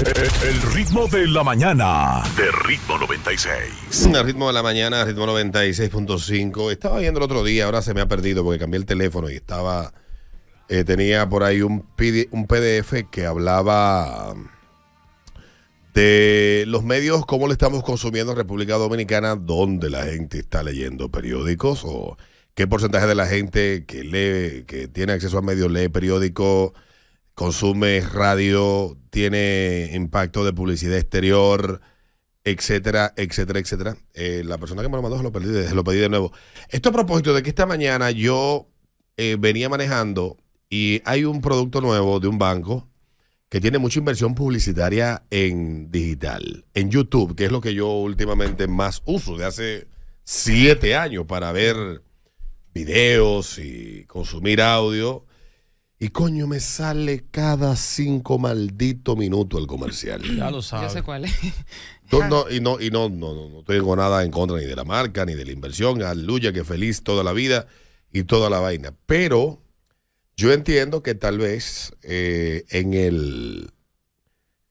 El ritmo de la mañana. De ritmo 96. El ritmo de la mañana, ritmo 96.5. Estaba viendo el otro día, ahora se me ha perdido porque cambié el teléfono y estaba. Eh, tenía por ahí un, un PDF que hablaba de los medios, cómo le estamos consumiendo en República Dominicana, dónde la gente está leyendo periódicos o qué porcentaje de la gente que lee, que tiene acceso a medios lee periódicos consume radio, tiene impacto de publicidad exterior, etcétera, etcétera, etcétera. Eh, la persona que me lo mandó se lo, perdí, lo pedí de nuevo. Esto a propósito de que esta mañana yo eh, venía manejando y hay un producto nuevo de un banco que tiene mucha inversión publicitaria en digital, en YouTube, que es lo que yo últimamente más uso de hace siete años para ver videos y consumir audio. Y coño, me sale cada cinco maldito minutos el comercial. Ya lo sabes. ¿Ya sé cuál es. Ah. y no, no, no, no, no, tengo nada en contra ni de la marca, ni de la inversión. Aleluya, que feliz toda la vida y toda la vaina. Pero yo entiendo que tal vez eh, en el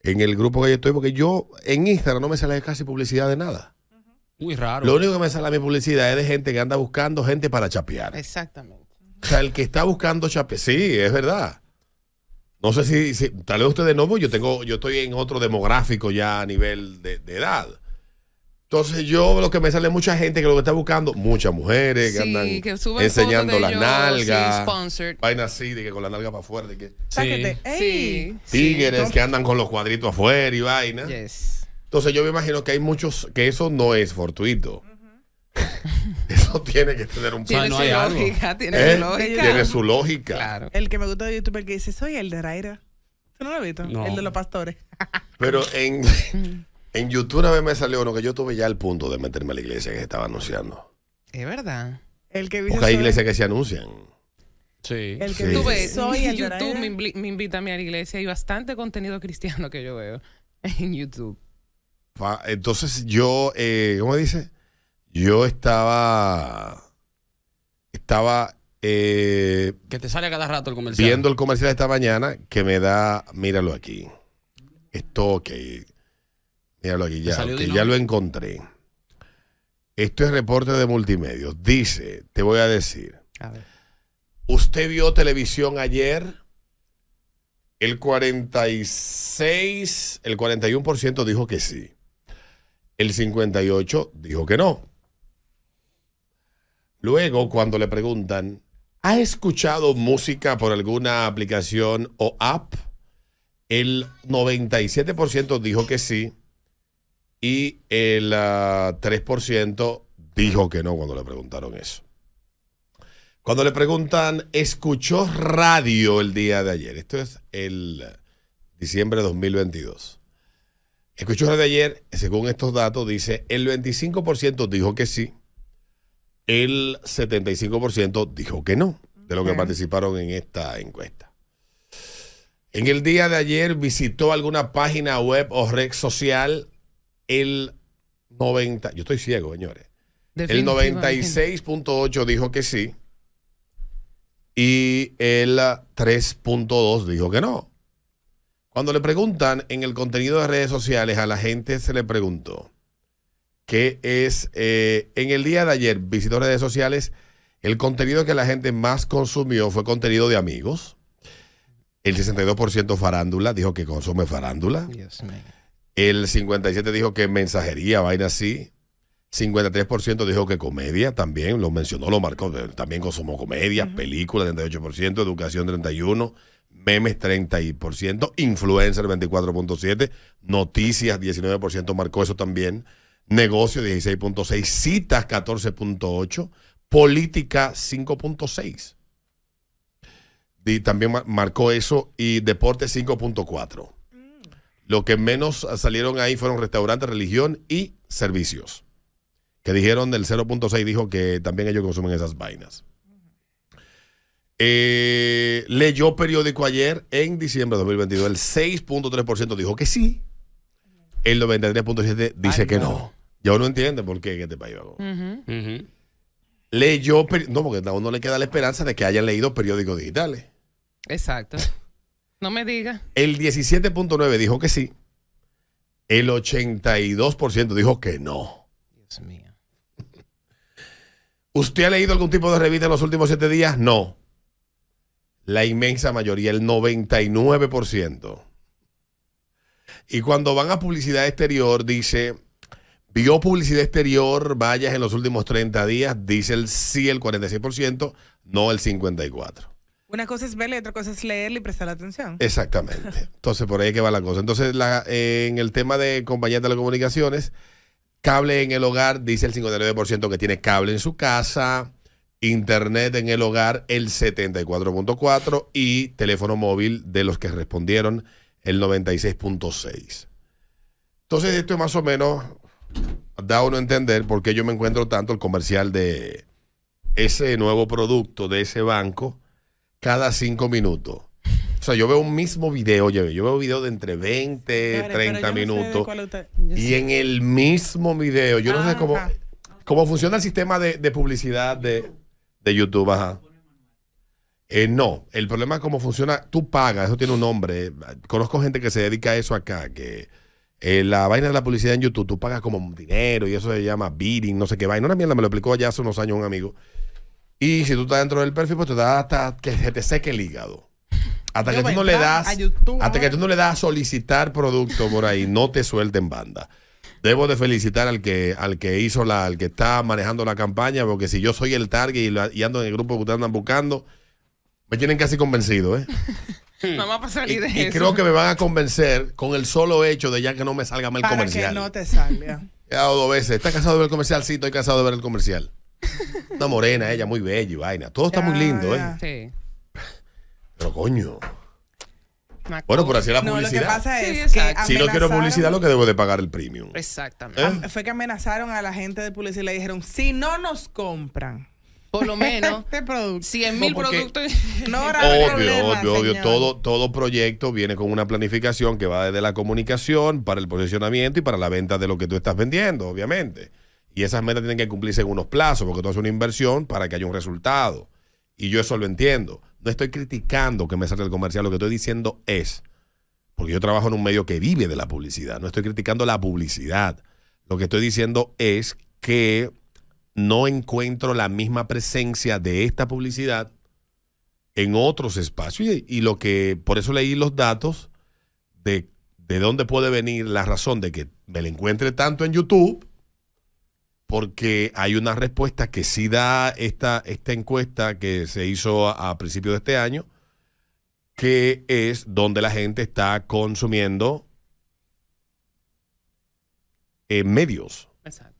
en el grupo que yo estoy, porque yo en Instagram no me sale casi publicidad de nada. Muy raro. Lo único que me sale a mi publicidad es de gente que anda buscando gente para chapear. Exactamente. O sea, el que está buscando chape Sí, es verdad. No sé si, tal vez ustedes no, yo tengo, yo estoy en otro demográfico ya a nivel de, edad. Entonces yo lo que me sale mucha gente que lo que está buscando, muchas mujeres que andan enseñando las nalgas, vainas así, de que con la nalga para afuera, que sí, que andan con los cuadritos afuera y vaina. Entonces yo me imagino que hay muchos que eso no es fortuito. tiene que tener un plan. ¿Eh? su, lógica, tiene lógica, El que me gusta de YouTube El que dice, soy el de Raira. ¿Tú no lo has visto? El de los pastores. Pero en, YouTube una vez me salió uno que yo tuve ya el punto de meterme a la iglesia que se estaba anunciando. Es verdad. El que Porque hay iglesias que se anuncian. Sí. El que tuve soy el YouTube me, invita a mí a la iglesia y bastante contenido cristiano que yo veo en YouTube. Entonces yo, eh, ¿cómo dice? Yo estaba. Estaba. Eh, que te sale cada rato el comercial. Viendo el comercial esta mañana que me da. Míralo aquí. Esto, ok. Míralo aquí, ya. ya lo encontré. Esto es reporte de multimedios. Dice, te voy a decir. A ver. ¿Usted vio televisión ayer? El 46, el 41% dijo que sí. El 58 dijo que no. Luego, cuando le preguntan, ¿ha escuchado música por alguna aplicación o app? El 97% dijo que sí y el 3% ah, dijo que no cuando le preguntaron eso. Cuando le preguntan, ¿escuchó radio el día de ayer? Esto es el diciembre de 2022. ¿Escuchó radio ayer? Según estos datos, dice, el 25% dijo que sí, el 75% dijo que no, de los que participaron en esta encuesta. En el día de ayer visitó alguna página web o red social el 90, yo estoy ciego, señores. El 96.8 dijo que sí y el 3.2 dijo que no. Cuando le preguntan en el contenido de redes sociales a la gente se le preguntó, que es eh, en el día de ayer, visitó redes sociales, el contenido que la gente más consumió fue contenido de amigos. El 62% farándula, dijo que consume farándula. el 57% dijo que mensajería, vaina así. 53% dijo que comedia también, lo mencionó, lo marcó. Eh, también consumó comedia, película películas 38%, educación 31%, memes 30%, influencer 24.7%, noticias 19% marcó eso también negocio 16.6, citas 14.8, política 5.6. Y también marcó eso y deporte 5.4. Lo que menos salieron ahí fueron restaurantes, religión y servicios. Que dijeron del 0.6, dijo que también ellos consumen esas vainas. Eh, leyó periódico ayer en diciembre de 2022. El 6.3% dijo que sí. El 93.7 dice que no. Ya uno entiende por qué en este país vamos. Uh Leyó, no, porque a uno le queda la esperanza de que hayan leído periódicos digitales. Exacto. No me diga. El 17.9 dijo que sí. El 82% dijo que no. Dios mío. ¿Usted ha leído algún tipo de revista en los últimos siete días? No. La inmensa mayoría, el 99%. Y cuando van a publicidad exterior, dice vio publicidad exterior, vallas en los últimos 30 días, dice el sí el 46%, no el 54%. Una cosa es verle, otra cosa es leerle y prestar atención. Exactamente. Entonces, por ahí es que va la cosa. Entonces, en el tema de compañías de telecomunicaciones, cable en el hogar, dice el 59% que tiene cable en su casa, internet en el hogar, el 74.4% y teléfono móvil de los que respondieron, el 96.6%. Entonces, esto es más o menos da uno a entender por qué yo me encuentro tanto el comercial de ese nuevo producto de ese banco cada cinco minutos. O sea, yo veo un mismo video, yo veo video de entre 20, 30 minutos. y en el mismo video, yo no sé cómo, cómo funciona el sistema de, publicidad de, YouTube. Ajá. Eh, no, el problema es cómo funciona, tú pagas, eso tiene un nombre. Conozco gente que se dedica a eso acá, que eh, la vaina de la publicidad en YouTube, tú pagas como dinero y eso se llama bidding, no sé qué vaina. Una mierda me lo explicó allá hace unos años un amigo. Y si tú estás dentro del perfil, pues te da hasta que se te seque el hígado. Hasta que, tú no le das, hasta que tú no le das a solicitar producto por ahí, no te suelten banda. Debo de felicitar al que, al que hizo la, al que está manejando la campaña, porque si yo soy el target y, y ando en el grupo que ustedes andan buscando, me tienen casi convencido, ¿eh? Vamos a salir de y, eso. Y creo que me van a convencer con el solo hecho de ya que no me salga mal el Para comercial. que no te salga. He dado dos veces. ¿Estás casado de ver el comercial? Sí, estoy cansado de ver el comercial. Una morena, ella, muy bella y vaina. Todo está muy lindo, ¿eh? Sí. Pero coño. bueno, por así la publicidad. pasa si no quiero publicidad, lo que debo de pagar el premium. Exactamente. ¿Eh? Fue que amenazaron a la gente de publicidad y le dijeron, si no nos compran, por lo menos este mil productos. No obvio, obvio, obvio. Todo, todo proyecto viene con una planificación que va desde la comunicación para el posicionamiento y para la venta de lo que tú estás vendiendo, obviamente. Y esas metas tienen que cumplirse en unos plazos, porque tú haces una inversión para que haya un resultado. Y yo eso lo entiendo. No estoy criticando que me salga el comercial, lo que estoy diciendo es, porque yo trabajo en un medio que vive de la publicidad, no estoy criticando la publicidad. Lo que estoy diciendo es que no encuentro la misma presencia de esta publicidad en otros espacios. Y, lo que, por eso leí los datos de, de dónde puede venir la razón de que me la encuentre tanto en YouTube, porque hay una respuesta que sí da esta, esta encuesta que se hizo a, principios de este año, que es donde la gente está consumiendo eh, medios. Exacto.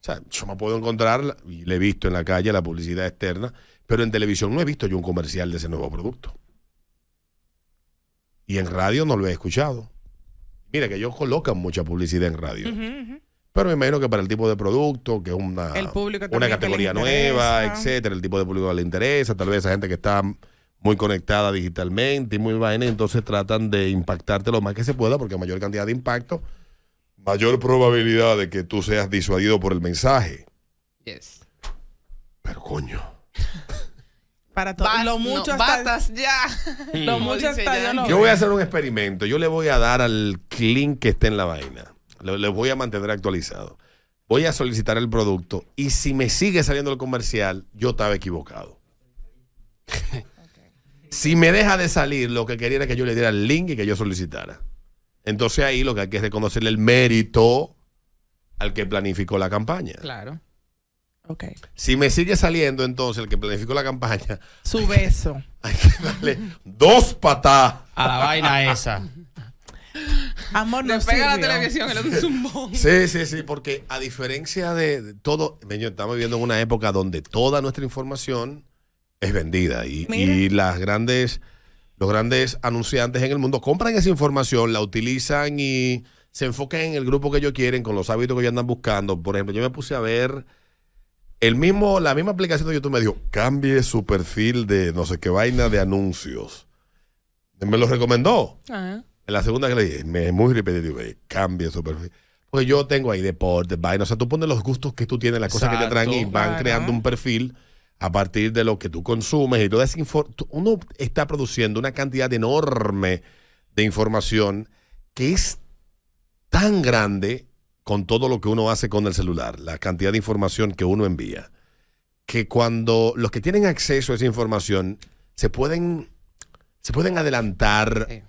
O sea, yo me puedo encontrar, y le he visto en la calle la publicidad externa, pero en televisión no he visto yo un comercial de ese nuevo producto. Y en radio no lo he escuchado. Mira que ellos colocan mucha publicidad en radio. Pero me imagino que para el tipo de producto, que es una, una categoría nueva, etcétera, el tipo de público que le interesa, tal vez esa gente que está muy conectada digitalmente y muy vaina, entonces tratan de impactarte lo más que se pueda, porque mayor cantidad de impacto, mayor probabilidad de que tú seas disuadido por el mensaje. Yes. Pero coño. Para todos. Lo mucho ya. yo voy a hacer un experimento. Yo le voy a dar al link que esté en la vaina. le voy a mantener actualizado. Voy a solicitar el producto y si me sigue saliendo el comercial, yo estaba equivocado. si me deja de salir, lo que quería era que yo le diera el link y que yo solicitara. Entonces ahí lo que hay que es reconocerle el mérito al que planificó la campaña. Claro. Ok. Si me sigue saliendo entonces el que planificó la campaña. Su beso. Hay que, darle dos patas. A la vaina esa. Amor, no pega la televisión, el zumbón. Sí, sí, sí, porque a diferencia de, todo todo, estamos viviendo en una época donde toda nuestra información es vendida y las grandes los grandes anunciantes en el mundo compran esa información, la utilizan y se enfocan en el grupo que ellos quieren, con los hábitos que ellos andan buscando. Por ejemplo, yo me puse a ver el mismo, la misma aplicación de YouTube me dijo, cambie su perfil de no sé qué vaina de anuncios. Me lo recomendó. En la segunda que le dije, me es muy repetitivo, cambie su perfil. Porque yo tengo ahí deportes, vaina. O sea, tú pones los gustos que tú tienes, las cosas que te traen y van creando un perfil a partir de lo que tú consumes y toda esa uno está produciendo una cantidad enorme de información que es tan grande con todo lo que uno hace con el celular, la cantidad de información que uno envía, que cuando los que tienen acceso a esa información se pueden se pueden adelantar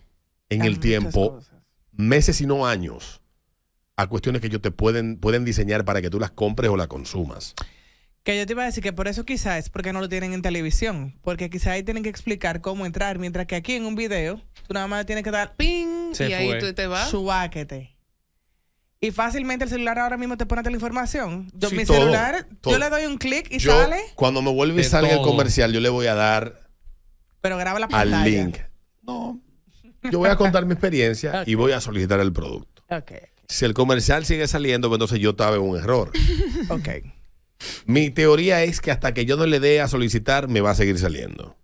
en el tiempo meses y no años a cuestiones que ellos te pueden pueden diseñar para que tú las compres o las consumas. Que yo te iba a decir que por eso quizás es porque no lo tienen en televisión, porque quizás ahí tienen que explicar cómo entrar, mientras que aquí en un video tú nada más tienes que dar ping y ahí tú te vas. Y fácilmente el celular ahora mismo te pone toda la información. Yo, mi celular, yo le doy un clic y sale, cuando me vuelve y sale el comercial, yo le voy a dar pero graba la al link. No, yo voy a contar mi experiencia y voy a solicitar el producto. Si el comercial sigue saliendo, pues entonces yo estaba un error. ok. Mi teoría es que hasta que yo no le dé a solicitar, me va a seguir saliendo.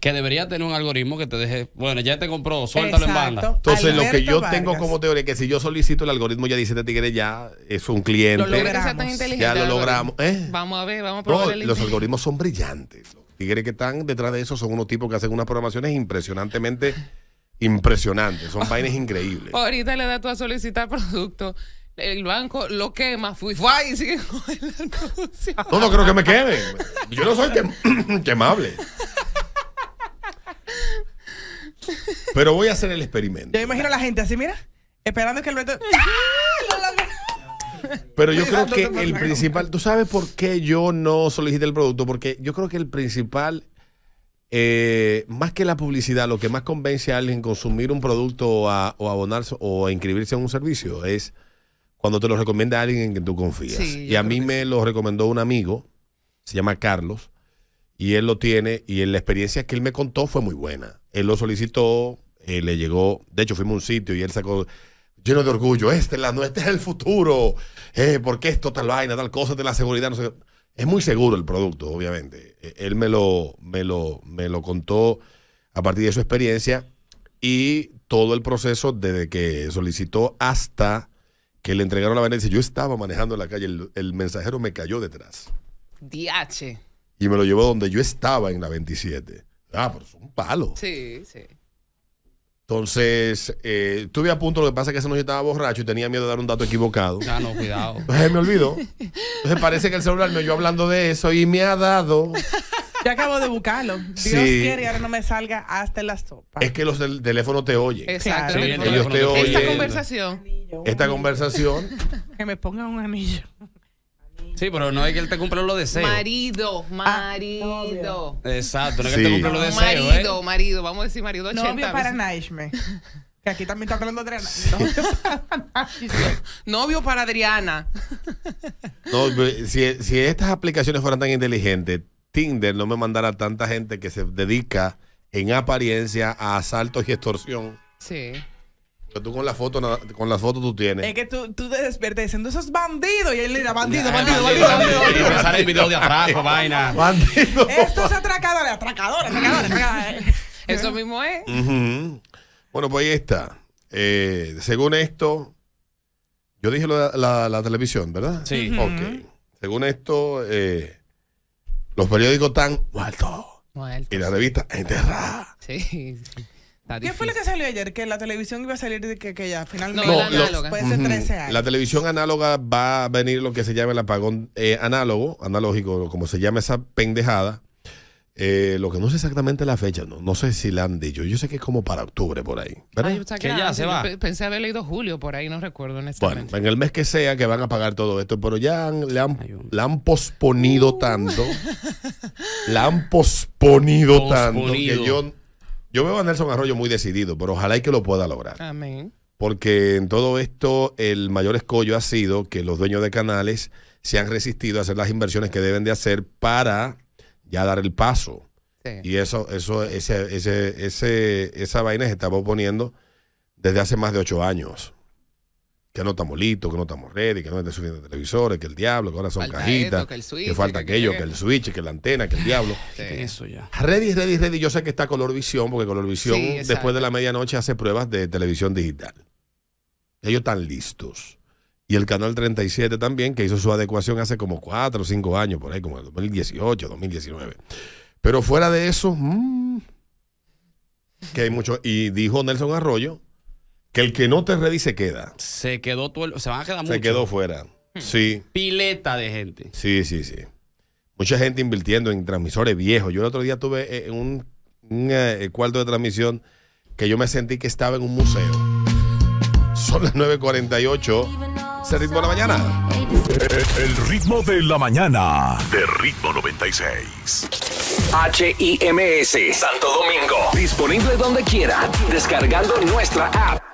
Que debería tener un algoritmo que te deje, bueno, ya te compró, suéltalo en banda. Entonces, lo que yo tengo como teoría es que si yo solicito el algoritmo, ya dice este tigre ya es un cliente. Lo Ya lo logramos. ¿Eh? Vamos a ver, vamos a probar. los algoritmos son brillantes. Los tigres que están detrás de eso son unos tipos que hacen unas programaciones impresionantemente impresionantes. Son vainas increíbles. Ahorita le da tú a solicitar producto el banco lo quema, fui, fui y sigue con No, no creo que me quede. Yo no soy quemable. Pero voy a hacer el experimento. Yo imagino a la gente así, mira, esperando que el reto. Pero yo creo que el principal, ¿tú sabes por qué yo no solicité el producto? Porque yo creo que el principal, eh, más que la publicidad, lo que más convence a alguien consumir un producto a, o abonarse o a inscribirse a un servicio es cuando te lo recomienda alguien en que tú confías. y a mí me lo recomendó un amigo, se llama Carlos, y él lo tiene, y la experiencia que él me contó fue muy buena. Él lo solicitó, eh, le llegó, de hecho fuimos a un sitio y él sacó lleno de orgullo, este es, la, este es el futuro, eh, porque esto, tal vaina, tal cosa, de la seguridad, no sé. Es muy seguro el producto, obviamente. E, él me lo, me lo, me lo contó a partir de su experiencia y todo el proceso desde que solicitó hasta que le entregaron la vaina y yo estaba manejando en la calle, el, mensajero me cayó detrás. DH. Y me lo llevó donde yo estaba en la 27. Ah, pero es un palo. Sí, sí. Entonces, eh, estuve a punto, lo que pasa es que ese noche estaba borracho y tenía miedo de dar un dato equivocado. Ah, no, cuidado. me olvidó. Entonces parece que el celular me oyó hablando de eso y me ha dado. Yo acabo de buscarlo. Dios quiere ahora no me salga hasta la sopa. Es que los del teléfono te oyen. Exacto. ellos te oyen. Esta conversación esta conversación. que me ponga un anillo. Sí, pero no es que él te cumpla los deseos. Marido, ah, marido. Exacto, no es que él te cumpla los deseos. Marido, ¿eh? marido, vamos a decir marido Novio para Naishme. Que aquí también está hablando Adriana. Novio para, Novio para Adriana. si, si estas aplicaciones fueran tan inteligentes, Tinder no me mandara tanta gente que se dedica en apariencia a asaltos y extorsión. Sí tú con la foto, con la foto tú tienes. Es que tú, tú te despiertas diciendo, esos es bandido. Y él le da bandido, bandido, bandido, bandido. bandido, Sale el video de atraco, vaina. Bandido. Esto es atracadores, atracadores, atracadores. eso mismo es. Bueno, pues ahí está. según esto, yo dije la, la televisión, ¿verdad? Sí. Ok. Según esto, los periódicos están muertos. Muertos. Y la revista enterrada. Sí. sí. ¿Qué fue lo que salió ayer? Que la televisión iba a salir de que, que ya finalmente no, lo, 13 años. La televisión análoga va a venir lo que se llama el apagón eh, análogo, analógico, como se llama esa pendejada. Eh, lo que no sé exactamente la fecha, no, no sé si la han dicho. Yo sé que es como para octubre por ahí. Ay, que, ya ah, se va. Pensé haber leído julio por ahí, no recuerdo Bueno, en el mes que sea que van a pagar todo esto, pero ya le, han, la han posponido uh. tanto. la han posponido. tanto que yo yo veo a Nelson Arroyo muy decidido, pero ojalá y que lo pueda lograr. Amén. Porque en todo esto el mayor escollo ha sido que los dueños de canales se han resistido a hacer las inversiones que deben de hacer para ya dar el paso. Y eso, eso, ese, ese, ese, esa vaina se estaba oponiendo desde hace más de ocho años que no estamos listos, que no estamos ready, que no están subiendo televisores, que el diablo, que ahora son cajitas, que, falta aquello, que, el switch, que la antena, que el diablo. Eso ya. Ready, ready, ready. Yo sé que está Colorvisión, porque Colorvisión después de la medianoche hace pruebas de televisión digital. Ellos están listos. Y el Canal 37 también, que hizo su adecuación hace como cuatro o cinco años, por ahí, como el 2018, 2019. Pero fuera de eso, mm, que hay mucho. Y dijo Nelson Arroyo que el que no te ready se queda. Se quedó todo se van a quedar Se quedó fuera. Hmm. Sí. Pileta de gente. Sí, sí, sí. Mucha gente invirtiendo en transmisores viejos. Yo el otro día tuve en eh, un, eh, cuarto de transmisión que yo me sentí que estaba en un museo. Son las 9.48. Se ritmo de la mañana? El ritmo de la mañana. De ritmo 96. HIMS Santo Domingo. Disponible donde quiera, descargando nuestra app.